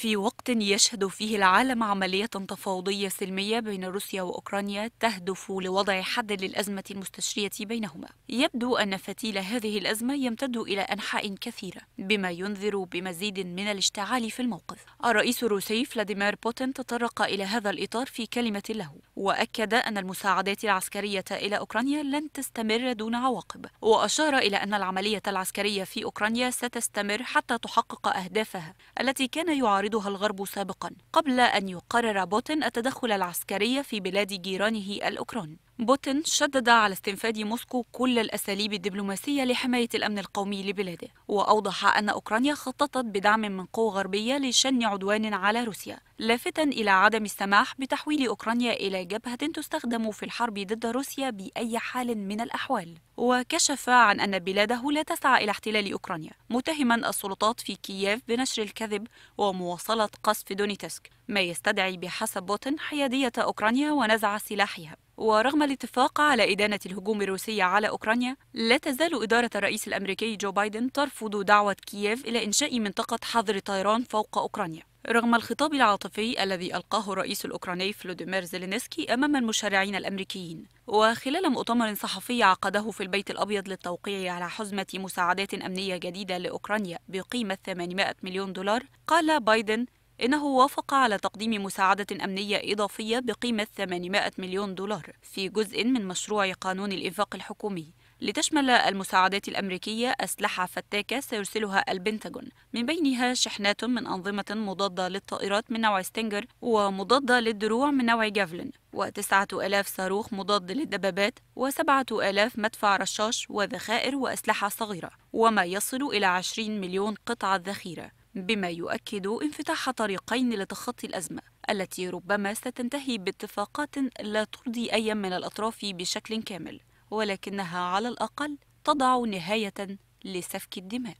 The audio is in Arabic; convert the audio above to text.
في وقت يشهد فيه العالم عملية تفاوضية سلمية بين روسيا وأوكرانيا تهدف لوضع حد للأزمة المستشرية بينهما يبدو أن فتيل هذه الأزمة يمتد إلى أنحاء كثيرة بما ينذر بمزيد من الاشتعال في الموقف الرئيس الروسي فلاديمير بوتين تطرق إلى هذا الإطار في كلمة له وأكد أن المساعدات العسكرية إلى أوكرانيا لن تستمر دون عواقب وأشار إلى أن العملية العسكرية في أوكرانيا ستستمر حتى تحقق أهدافها التي كان يعارض يعرضها الغرب سابقا قبل أن يقرر بوتين التدخل العسكري في بلاد جيرانه الأوكران بوتين شدد على استنفاد موسكو كل الأساليب الدبلوماسية لحماية الأمن القومي لبلاده وأوضح أن أوكرانيا خططت بدعم من قوى غربية لشن عدوان على روسيا لافتا إلى عدم السماح بتحويل أوكرانيا إلى جبهة تستخدم في الحرب ضد روسيا بأي حال من الأحوال وكشف عن أن بلاده لا تسعى إلى احتلال أوكرانيا متهما السلطات في كييف بنشر الكذب ومواصلة قصف دونيتسك ما يستدعي بحسب بوتين حيادية أوكرانيا ونزع سلاحها ورغم الاتفاق على إدانة الهجوم الروسي على أوكرانيا لا تزال إدارة الرئيس الأمريكي جو بايدن ترفض دعوة كييف إلى إنشاء منطقة حظر طيران فوق أوكرانيا رغم الخطاب العاطفي الذي ألقاه الرئيس الأوكراني فلوديمير زيلينسكي أمام المشرعين الأمريكيين وخلال مؤتمر صحفي عقده في البيت الأبيض للتوقيع على حزمة مساعدات أمنية جديدة لأوكرانيا بقيمة 800 مليون دولار قال بايدن إنه وافق على تقديم مساعدة أمنية إضافية بقيمة 800 مليون دولار في جزء من مشروع قانون الإنفاق الحكومي لتشمل المساعدات الأمريكية أسلحة فتاكة سيرسلها البنتاجون من بينها شحنات من أنظمة مضادة للطائرات من نوع ستينجر ومضادة للدروع من نوع جافلين وتسعة ألاف صاروخ مضاد للدبابات وسبعة ألاف مدفع رشاش وذخائر وأسلحة صغيرة وما يصل إلى 20 مليون قطعة ذخيرة بما يؤكد انفتاح طريقين لتخطي الأزمة التي ربما ستنتهي باتفاقات لا ترضي أي من الأطراف بشكل كامل ولكنها على الأقل تضع نهاية لسفك الدماء